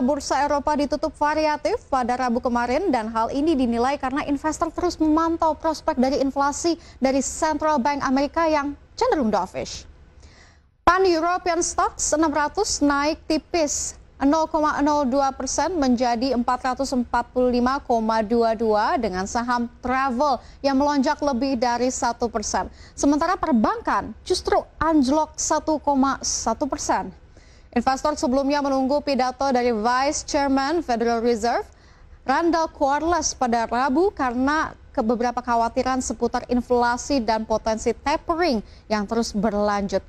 bursa Eropa ditutup variatif pada Rabu kemarin dan hal ini dinilai karena investor terus memantau prospek dari inflasi dari Central Bank Amerika yang cenderung dovish. Pan European Stocks 600 naik tipis 0,02 persen menjadi 445,22 dengan saham travel yang melonjak lebih dari satu persen. Sementara perbankan justru anjlok 1,1 persen. Investor sebelumnya menunggu pidato dari Vice Chairman Federal Reserve Randall Quarles pada Rabu karena beberapa khawatiran seputar inflasi dan potensi tapering yang terus berlanjut.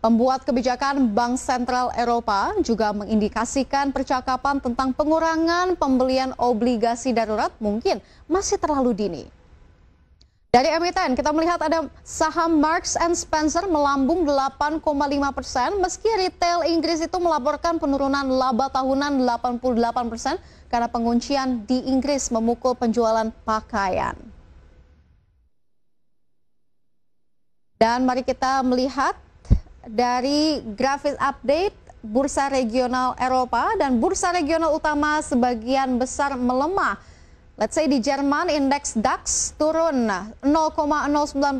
Pembuat kebijakan Bank Sentral Eropa juga mengindikasikan percakapan tentang pengurangan pembelian obligasi darurat mungkin masih terlalu dini. Dari emiten, kita melihat ada saham Marks and Spencer melambung 8,5 persen, meski retail Inggris itu melaporkan penurunan laba tahunan 88 persen karena penguncian di Inggris memukul penjualan pakaian. Dan mari kita melihat dari grafis update bursa regional Eropa dan bursa regional utama sebagian besar melemah Let's say di Jerman indeks DAX turun 0,09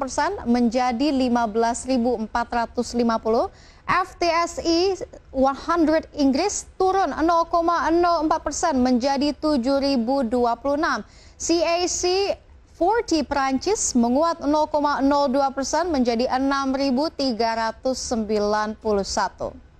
persen menjadi 15.450. FTSE 100 Inggris turun 0,04 persen menjadi 7.026. CAC 40 Perancis menguat 0,02 persen menjadi 6.391.